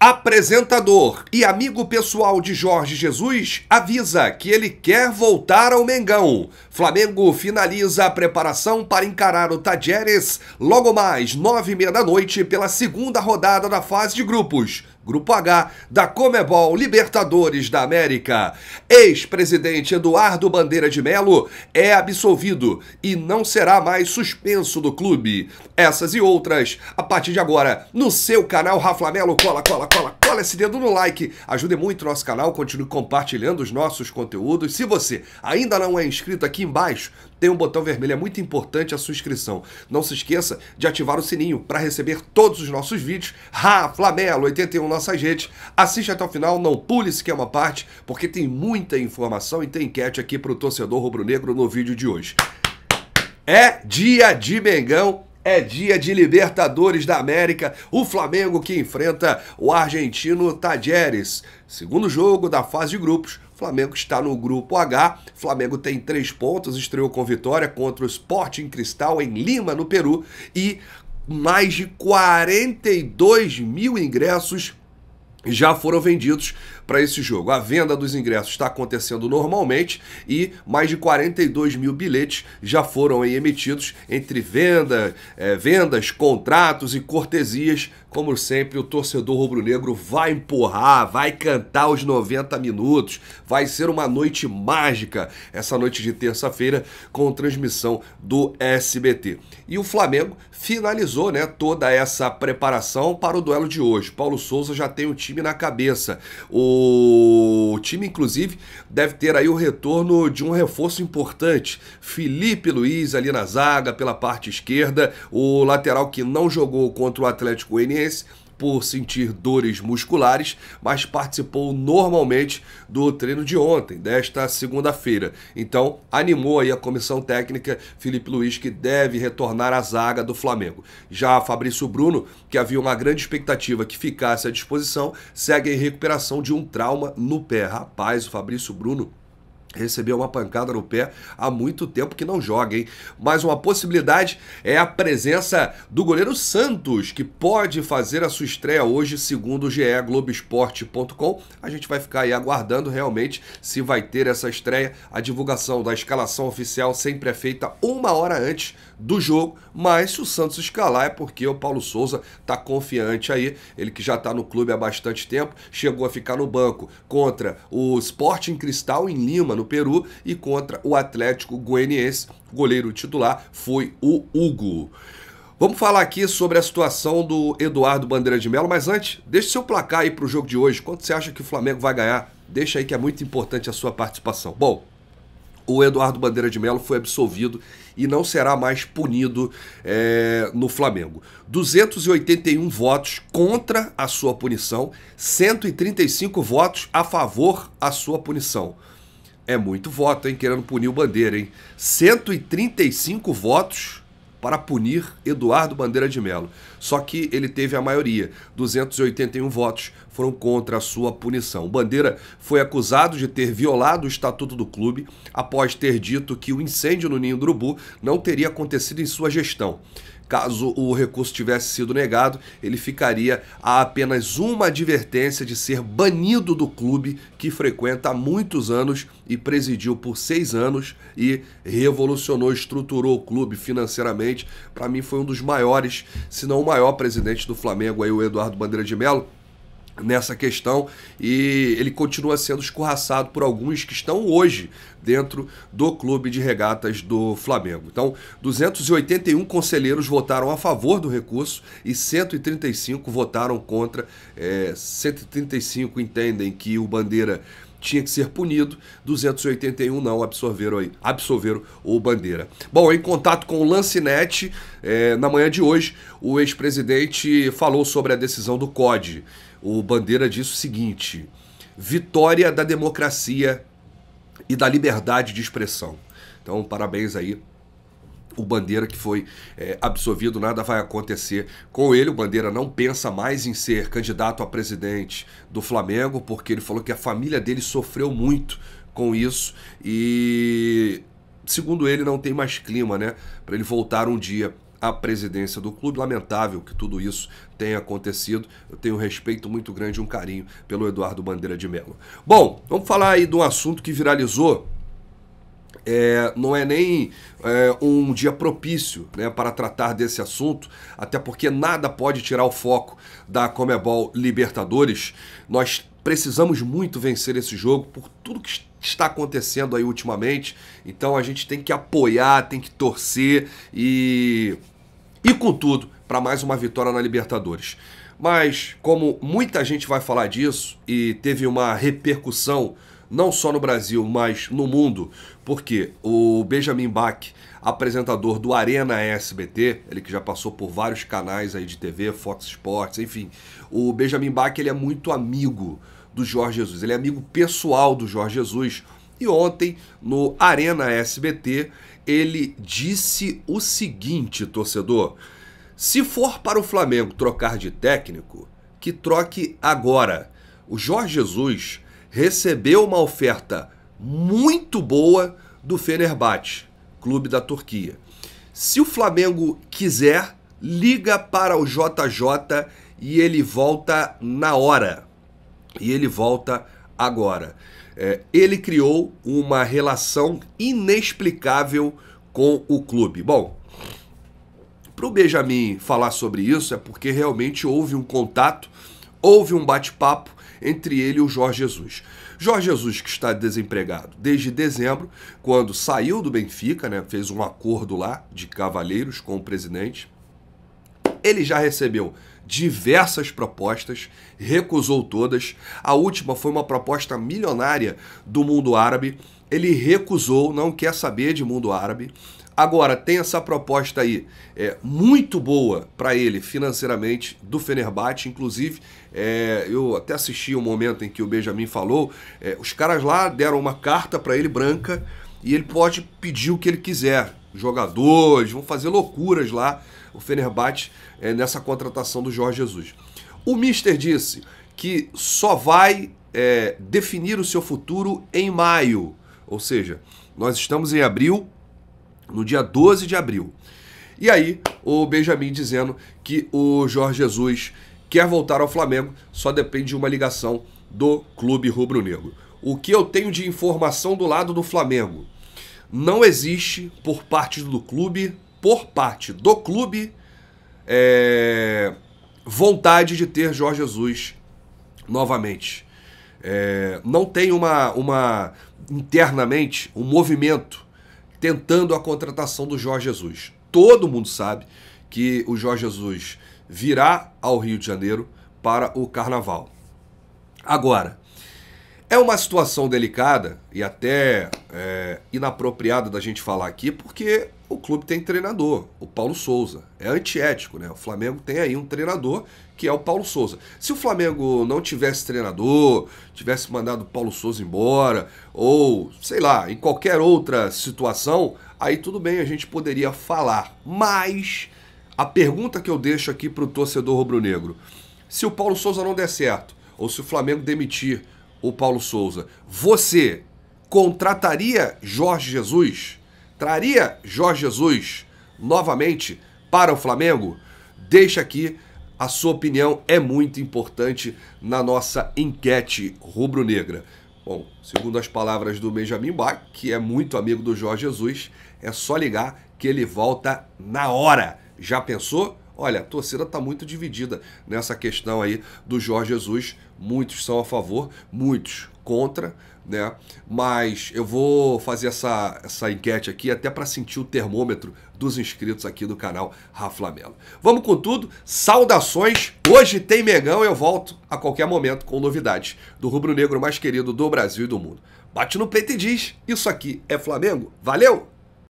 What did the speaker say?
Apresentador e amigo pessoal de Jorge Jesus avisa que ele quer voltar ao Mengão. Flamengo finaliza a preparação para encarar o Tajeres logo mais nove e meia da noite pela segunda rodada da fase de grupos. Grupo H da Comebol Libertadores da América. Ex-presidente Eduardo Bandeira de Melo é absolvido e não será mais suspenso do clube. Essas e outras, a partir de agora, no seu canal Raflamelo. Cola, cola, cola, Cola esse dedo no like, ajude muito nosso canal, continue compartilhando os nossos conteúdos. Se você ainda não é inscrito, aqui embaixo tem um botão vermelho, é muito importante a sua inscrição. Não se esqueça de ativar o sininho para receber todos os nossos vídeos. Ra, Flamelo, 81 nossa gente, Assiste até o final, não pule sequer uma parte, porque tem muita informação e tem enquete aqui para o torcedor rubro-negro no vídeo de hoje. É dia de Mengão é dia de Libertadores da América, o Flamengo que enfrenta o argentino Tajeres. Segundo jogo da fase de grupos, Flamengo está no grupo H. Flamengo tem três pontos, estreou com vitória contra o Sporting Cristal em Lima, no Peru, e mais de 42 mil ingressos já foram vendidos para esse jogo. A venda dos ingressos está acontecendo normalmente e mais de 42 mil bilhetes já foram emitidos entre venda, é, vendas, contratos e cortesias. Como sempre, o torcedor rubro-negro vai empurrar, vai cantar os 90 minutos. Vai ser uma noite mágica essa noite de terça-feira com transmissão do SBT. E o Flamengo finalizou né, toda essa preparação para o duelo de hoje. Paulo Souza já tem o time time na cabeça. O time, inclusive, deve ter aí o retorno de um reforço importante. Felipe Luiz ali na zaga, pela parte esquerda, o lateral que não jogou contra o Atlético Goianiense por sentir dores musculares, mas participou normalmente do treino de ontem, desta segunda-feira. Então, animou aí a comissão técnica Felipe Luiz que deve retornar à zaga do Flamengo. Já Fabrício Bruno, que havia uma grande expectativa que ficasse à disposição, segue em recuperação de um trauma no pé. Rapaz, o Fabrício Bruno recebeu uma pancada no pé há muito tempo que não joga, hein? Mas uma possibilidade é a presença do goleiro Santos, que pode fazer a sua estreia hoje, segundo o GE Globoesporte.com. A gente vai ficar aí aguardando realmente se vai ter essa estreia. A divulgação da escalação oficial sempre é feita uma hora antes do jogo, mas se o Santos escalar é porque o Paulo Souza tá confiante aí, ele que já tá no clube há bastante tempo, chegou a ficar no banco contra o Sporting Cristal em Lima no Peru e contra o Atlético Goianiense. O goleiro titular foi o Hugo. Vamos falar aqui sobre a situação do Eduardo Bandeira de Melo, mas antes, deixe seu placar aí para o jogo de hoje. Quanto você acha que o Flamengo vai ganhar? Deixa aí que é muito importante a sua participação. Bom, o Eduardo Bandeira de Melo foi absolvido e não será mais punido é, no Flamengo. 281 votos contra a sua punição, 135 votos a favor a sua punição. É muito voto, hein? Querendo punir o Bandeira, hein? 135 votos para punir Eduardo Bandeira de Melo. Só que ele teve a maioria. 281 votos foram contra a sua punição. O Bandeira foi acusado de ter violado o estatuto do clube após ter dito que o incêndio no Ninho do Urubu não teria acontecido em sua gestão. Caso o recurso tivesse sido negado, ele ficaria a apenas uma advertência de ser banido do clube que frequenta há muitos anos e presidiu por seis anos e revolucionou, estruturou o clube financeiramente. Para mim, foi um dos maiores, se não o maior presidente do Flamengo, aí, o Eduardo Bandeira de Melo, nessa questão e ele continua sendo escorraçado por alguns que estão hoje dentro do clube de regatas do Flamengo. Então, 281 conselheiros votaram a favor do recurso e 135 votaram contra. É, 135 entendem que o Bandeira tinha que ser punido, 281 não absorveram aí, absorveram o Bandeira. Bom, em contato com o Lancinete, é, na manhã de hoje, o ex-presidente falou sobre a decisão do COD. O Bandeira disse o seguinte: vitória da democracia e da liberdade de expressão. Então, parabéns aí o Bandeira que foi é, absolvido, nada vai acontecer com ele. O Bandeira não pensa mais em ser candidato a presidente do Flamengo, porque ele falou que a família dele sofreu muito com isso e, segundo ele, não tem mais clima, né, para ele voltar um dia à presidência do clube. Lamentável que tudo isso tenha acontecido. Eu tenho um respeito muito grande e um carinho pelo Eduardo Bandeira de Mello. Bom, vamos falar aí de um assunto que viralizou é, não é nem é, um dia propício né, para tratar desse assunto, até porque nada pode tirar o foco da Comebol Libertadores. Nós precisamos muito vencer esse jogo por tudo que está acontecendo aí ultimamente. Então a gente tem que apoiar, tem que torcer e e com tudo para mais uma vitória na Libertadores. Mas como muita gente vai falar disso e teve uma repercussão não só no Brasil, mas no mundo, porque o Benjamin Bach, apresentador do Arena SBT, ele que já passou por vários canais aí de TV, Fox Sports, enfim, o Benjamin Bach ele é muito amigo do Jorge Jesus, ele é amigo pessoal do Jorge Jesus. E ontem, no Arena SBT, ele disse o seguinte, torcedor: se for para o Flamengo trocar de técnico, que troque agora. O Jorge Jesus recebeu uma oferta muito boa do Fenerbahçe, clube da Turquia. Se o Flamengo quiser, liga para o JJ e ele volta na hora. E ele volta agora. É, ele criou uma relação inexplicável com o clube. Bom, para o Benjamin falar sobre isso é porque realmente houve um contato, houve um bate-papo entre ele e o Jorge Jesus. Jorge Jesus, que está desempregado desde dezembro, quando saiu do Benfica, né, fez um acordo lá de cavalheiros com o presidente, ele já recebeu diversas propostas, recusou todas. A última foi uma proposta milionária do mundo árabe. Ele recusou, não quer saber de mundo árabe. Agora, tem essa proposta aí, é, muito boa para ele financeiramente, do Fenerbahçe. Inclusive, é, eu até assisti o um momento em que o Benjamin falou, é, os caras lá deram uma carta para ele branca e ele pode pedir o que ele quiser. Jogadores, vão fazer loucuras lá, o Fenerbahçe, é, nessa contratação do Jorge Jesus. O Mister disse que só vai é, definir o seu futuro em maio, ou seja, nós estamos em abril, no dia 12 de abril. E aí, o Benjamin dizendo que o Jorge Jesus quer voltar ao Flamengo, só depende de uma ligação do clube rubro-negro. O que eu tenho de informação do lado do Flamengo? Não existe por parte do clube, por parte do clube, é, vontade de ter Jorge Jesus novamente. É, não tem uma, uma internamente um movimento tentando a contratação do Jorge Jesus. Todo mundo sabe que o Jorge Jesus virá ao Rio de Janeiro para o carnaval. Agora, é uma situação delicada e até é, inapropriada da gente falar aqui, porque o clube tem treinador, o Paulo Souza. É antiético, né? O Flamengo tem aí um treinador que é o Paulo Souza. Se o Flamengo não tivesse treinador, tivesse mandado o Paulo Souza embora, ou sei lá, em qualquer outra situação, aí tudo bem, a gente poderia falar. Mas a pergunta que eu deixo aqui para o torcedor rubro-negro: se o Paulo Souza não der certo, ou se o Flamengo demitir o Paulo Souza, você contrataria Jorge Jesus? Traria Jorge Jesus novamente para o Flamengo? Deixa aqui a sua opinião, é muito importante na nossa enquete rubro-negra. Bom, segundo as palavras do Benjamin Bach, que é muito amigo do Jorge Jesus, é só ligar que ele volta na hora. Já pensou? Olha, a torcida está muito dividida nessa questão aí do Jorge Jesus Muitos são a favor, muitos contra, né? Mas eu vou fazer essa, essa enquete aqui até para sentir o termômetro dos inscritos aqui do canal Rafa Mello. Vamos com tudo, saudações. Hoje tem Megão, eu volto a qualquer momento com novidades do rubro-negro mais querido do Brasil e do mundo. Bate no peito e diz: Isso aqui é Flamengo. Valeu!